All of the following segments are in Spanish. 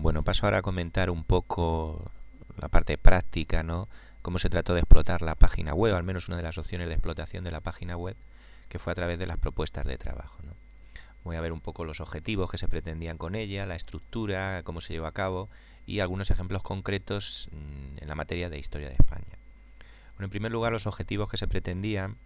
Bueno, paso ahora a comentar un poco la parte práctica, ¿no? Cómo se trató de explotar la página web, al menos una de las opciones de explotación de la página web, que fue a través de las propuestas de trabajo. Voy a ver un poco los objetivos que se pretendían con ella, la estructura, cómo se llevó a cabo y algunos ejemplos concretos mm, en la materia de historia de España. Bueno, en primer lugar, los objetivos que se pretendían,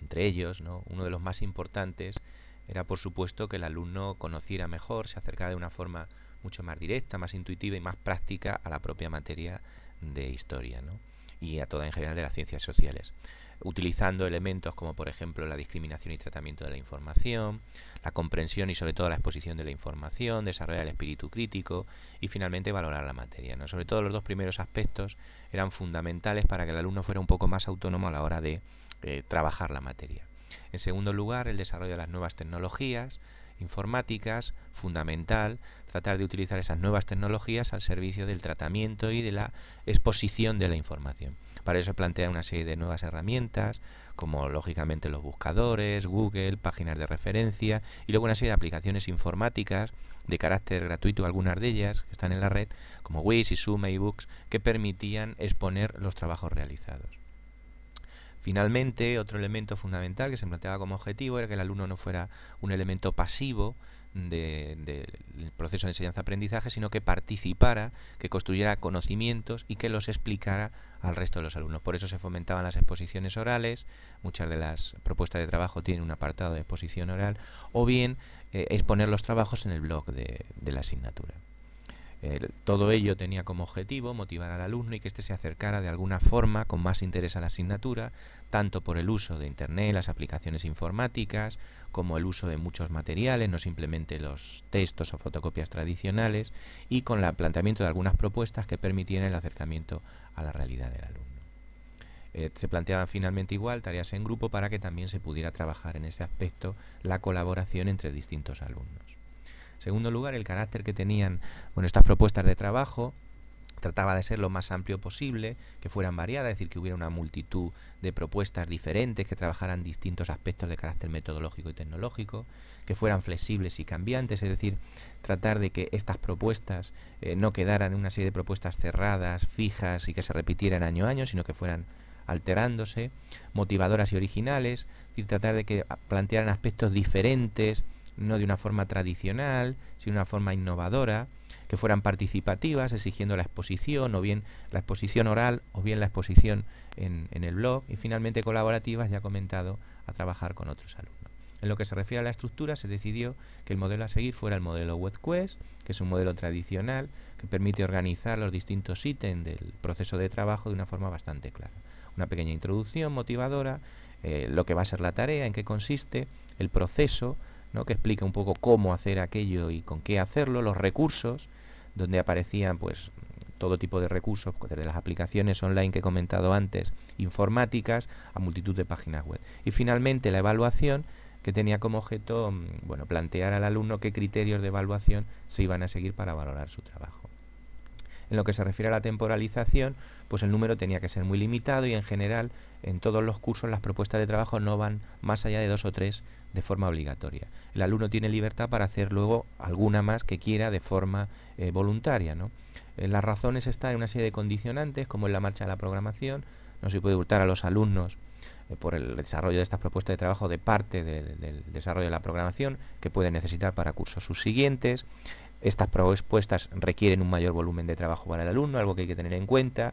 entre ellos, ¿no? uno de los más importantes era, por supuesto, que el alumno conociera mejor, se acercara de una forma mucho más directa, más intuitiva y más práctica a la propia materia de historia ¿no? y a toda en general de las ciencias sociales utilizando elementos como por ejemplo la discriminación y tratamiento de la información, la comprensión y sobre todo la exposición de la información, desarrollar el espíritu crítico y finalmente valorar la materia. ¿no? Sobre todo los dos primeros aspectos eran fundamentales para que el alumno fuera un poco más autónomo a la hora de eh, trabajar la materia. En segundo lugar, el desarrollo de las nuevas tecnologías informáticas fundamental tratar de utilizar esas nuevas tecnologías al servicio del tratamiento y de la exposición de la información. Para eso plantea una serie de nuevas herramientas, como lógicamente los buscadores, Google, páginas de referencia y luego una serie de aplicaciones informáticas de carácter gratuito, algunas de ellas que están en la red, como Ways y Zoom, e books que permitían exponer los trabajos realizados. Finalmente, otro elemento fundamental que se planteaba como objetivo era que el alumno no fuera un elemento pasivo del proceso de enseñanza-aprendizaje, sino que participara, que construyera conocimientos y que los explicara al resto de los alumnos. Por eso se fomentaban las exposiciones orales, muchas de las propuestas de trabajo tienen un apartado de exposición oral, o bien eh, exponer los trabajos en el blog de la asignatura todo ello tenía como objetivo motivar al alumno y que éste se acercara de alguna forma con más interés a la asignatura, tanto por el uso de Internet, las aplicaciones informáticas, como el uso de muchos materiales, no simplemente los textos o fotocopias tradicionales, y con el planteamiento de algunas propuestas que permitieran el acercamiento a la realidad del alumno. Eh, se planteaban finalmente igual tareas en grupo para que también se pudiera trabajar en ese aspecto la colaboración entre distintos alumnos segundo lugar, el carácter que tenían bueno, estas propuestas de trabajo trataba de ser lo más amplio posible, que fueran variadas, es decir, que hubiera una multitud de propuestas diferentes, que trabajaran distintos aspectos de carácter metodológico y tecnológico, que fueran flexibles y cambiantes, es decir, tratar de que estas propuestas eh, no quedaran en una serie de propuestas cerradas, fijas y que se repitieran año a año, sino que fueran alterándose, motivadoras y originales, es decir, tratar de que plantearan aspectos diferentes, no de una forma tradicional, sino de una forma innovadora, que fueran participativas, exigiendo la exposición, o bien la exposición oral, o bien la exposición en, el blog, y finalmente colaborativas, ya comentado, a trabajar con otros alumnos. En lo que se refiere a la estructura, se decidió que el modelo a seguir fuera el modelo WebQuest, que es un modelo tradicional que permite organizar los distintos ítems del proceso de trabajo de una forma bastante clara. Una pequeña introducción motivadora, eh, lo que va a ser la tarea, en qué consiste, el proceso, que explica un poco cómo hacer aquello y con qué hacerlo, los recursos, donde aparecían pues todo tipo de recursos, pues, desde las aplicaciones online que he comentado antes, informáticas, a multitud de páginas web. Y finalmente la evaluación, que tenía como objeto mm, bueno, plantear al alumno qué criterios de evaluación se iban a seguir para valorar su trabajo. En lo que se refiere a la temporalización, pues el número tenía que ser muy limitado y en general en todos los cursos las propuestas de trabajo no van más allá de dos o tres de forma obligatoria. El alumno tiene libertad para hacer luego alguna más que quiera de forma eh, voluntaria. ¿no? Eh, las razones están en una serie de condicionantes, como en la marcha de la programación, no se puede hurtar a los alumnos eh, por el desarrollo de estas propuestas de trabajo de parte del desarrollo de la programación que pueden necesitar para cursos subsiguientes. Estas propuestas requieren un mayor volumen de trabajo para el alumno, algo que hay que tener en cuenta.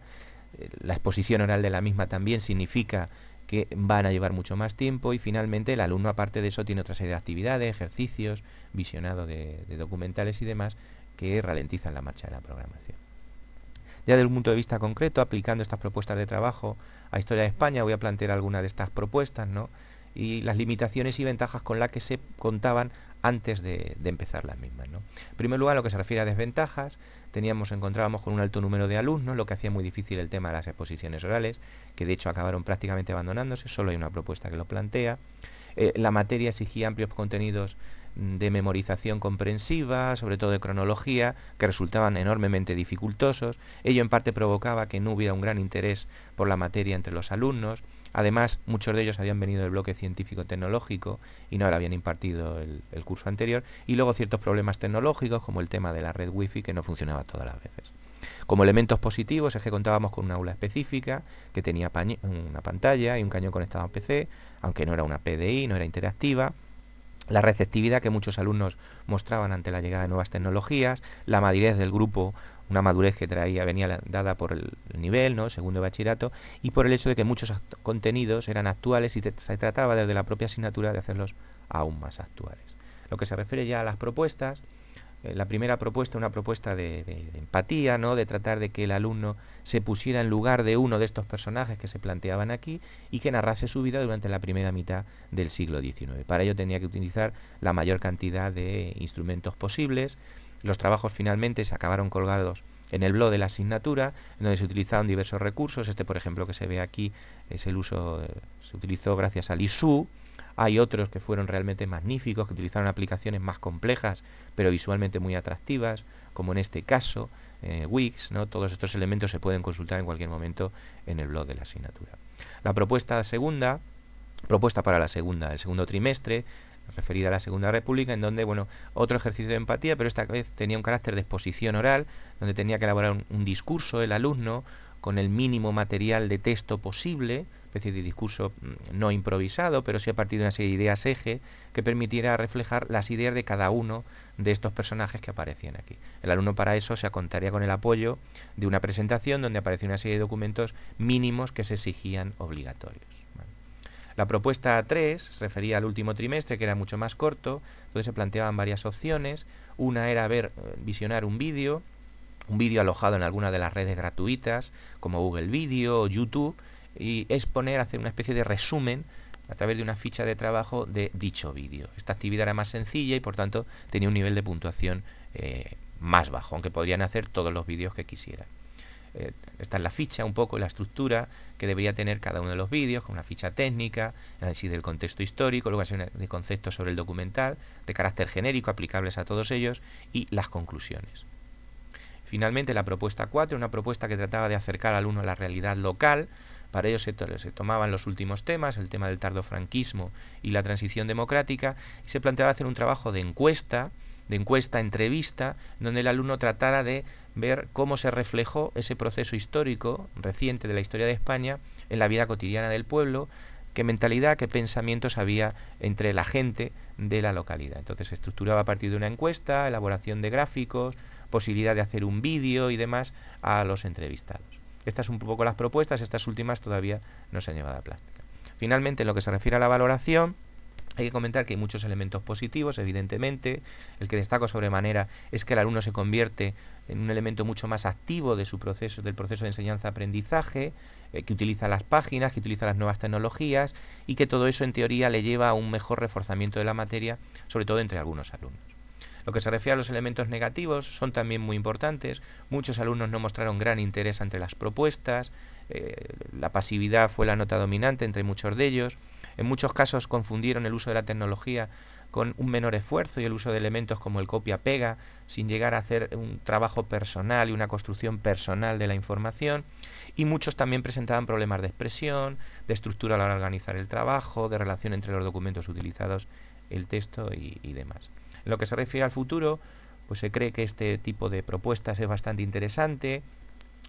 Eh, la exposición oral de la misma también significa que van a llevar mucho más tiempo y finalmente el alumno aparte de eso tiene otra serie de actividades, ejercicios, visionado de, documentales y demás que ralentizan la marcha de la programación. Ya desde un punto de vista concreto, aplicando estas propuestas de trabajo a Historia de España, voy a plantear alguna de estas propuestas, y las limitaciones y ventajas con las que se contaban antes de, empezar las mismas. En primer lugar, lo que se refiere a desventajas, teníamos, encontrábamos con un alto número de alumnos, lo que hacía muy difícil el tema de las exposiciones orales, que de hecho acabaron prácticamente abandonándose, solo hay una propuesta que lo plantea. Eh, la materia exigía amplios contenidos de memorización comprensiva, sobre todo de cronología, que resultaban enormemente dificultosos. Ello en parte provocaba que no hubiera un gran interés por la materia entre los alumnos. Además, muchos de ellos habían venido del bloque científico-tecnológico y no le habían impartido el, curso anterior. Y luego ciertos problemas tecnológicos, como el tema de la red wifi, que no funcionaba todas las veces. Como elementos positivos es que contábamos con una aula específica que tenía una pantalla y un cañón conectado a un PC, aunque no era una PDI, no era interactiva la receptividad que muchos alumnos mostraban ante la llegada de nuevas tecnologías, la madurez del grupo una madurez que traía, venía dada por el nivel, ¿no? segundo bachillerato, y por el hecho de que muchos contenidos eran actuales y se trataba desde la propia asignatura de hacerlos aún más actuales. Lo que se refiere ya a las propuestas, eh, la primera propuesta, una propuesta de, de, empatía, ¿no? de tratar de que el alumno se pusiera en lugar de uno de estos personajes que se planteaban aquí y que narrase su vida durante la primera mitad del siglo XIX. Para ello tenía que utilizar la mayor cantidad de instrumentos posibles, los trabajos finalmente se acabaron colgados en el blog de la asignatura, donde se utilizaron diversos recursos. Este, por ejemplo, que se ve aquí, es el uso, eh, se utilizó gracias al ISU. Hay otros que fueron realmente magníficos, que utilizaron aplicaciones más complejas, pero visualmente muy atractivas, como en este caso, eh, Wix. ¿no? Todos estos elementos se pueden consultar en cualquier momento en el blog de la asignatura. La propuesta segunda, propuesta para la segunda, el segundo trimestre, referida a la Segunda República, en donde, bueno, otro ejercicio de empatía, pero esta vez tenía un carácter de exposición oral, donde tenía que elaborar un, discurso el alumno con el mínimo material de texto posible, especie de discurso mm, no improvisado, pero sí a partir de una serie de ideas eje que permitiera reflejar las ideas de cada uno de estos personajes que aparecían aquí. El alumno para eso se contaría con el apoyo de una presentación donde aparecía una serie de documentos mínimos que se exigían obligatorios. La propuesta 3 refería al último trimestre, que era mucho más corto, entonces se planteaban varias opciones. Una era ver, eh, visionar un vídeo, un vídeo alojado en alguna de las redes gratuitas, como Google Video o YouTube, y exponer, hacer una especie de resumen a través de una ficha de trabajo de dicho vídeo. Esta actividad era más sencilla y por tanto tenía un nivel de puntuación eh, más bajo, aunque podrían hacer todos los vídeos que quisieran. Eh, está en la ficha un poco, la estructura que debería tener cada uno de los vídeos, con una ficha técnica, análisis del contexto histórico, luego de conceptos sobre el documental, de carácter genérico aplicables a todos ellos y las conclusiones. Finalmente, la propuesta 4, una propuesta que trataba de acercar al alumno a la realidad local. Para ello se, se tomaban los últimos temas, el tema del tardofranquismo y la transición democrática, y se planteaba hacer un trabajo de encuesta, de encuesta-entrevista, donde el alumno tratara de ver cómo se reflejó ese proceso histórico reciente de la historia de España en la vida cotidiana del pueblo, qué mentalidad, qué pensamientos había entre la gente de la localidad. Entonces se estructuraba a partir de una encuesta, elaboración de gráficos, posibilidad de hacer un vídeo y demás a los entrevistados. Estas son un poco las propuestas, estas últimas todavía no se han llevado a práctica. Finalmente, en lo que se refiere a la valoración, hay que comentar que hay muchos elementos positivos, evidentemente. El que destaco sobremanera es que el alumno se convierte en un elemento mucho más activo de su proceso, del proceso de enseñanza-aprendizaje, eh, que utiliza las páginas, que utiliza las nuevas tecnologías y que todo eso en teoría le lleva a un mejor reforzamiento de la materia, sobre todo entre algunos alumnos. Lo que se refiere a los elementos negativos son también muy importantes. Muchos alumnos no mostraron gran interés ante las propuestas, eh, la pasividad fue la nota dominante entre muchos de ellos. En muchos casos confundieron el uso de la tecnología con un menor esfuerzo y el uso de elementos como el copia-pega, sin llegar a hacer un trabajo personal y una construcción personal de la información. Y muchos también presentaban problemas de expresión, de estructura a la hora de organizar el trabajo, de relación entre los documentos utilizados, el texto y, demás. En lo que se refiere al futuro, pues se cree que este tipo de propuestas es bastante interesante,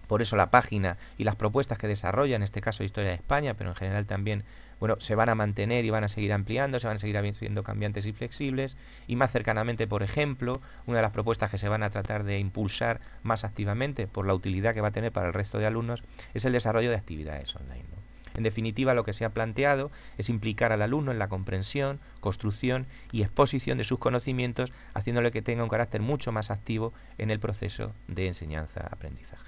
por eso la página y las propuestas que desarrolla, en este caso Historia de España, pero en general también, bueno, se van a mantener y van a seguir ampliando, se van a seguir siendo cambiantes y flexibles. Y más cercanamente, por ejemplo, una de las propuestas que se van a tratar de impulsar más activamente por la utilidad que va a tener para el resto de alumnos es el desarrollo de actividades online. En definitiva, lo que se ha planteado es implicar al alumno en la comprensión, construcción y exposición de sus conocimientos, haciéndole que tenga un carácter mucho más activo en el proceso de enseñanza-aprendizaje.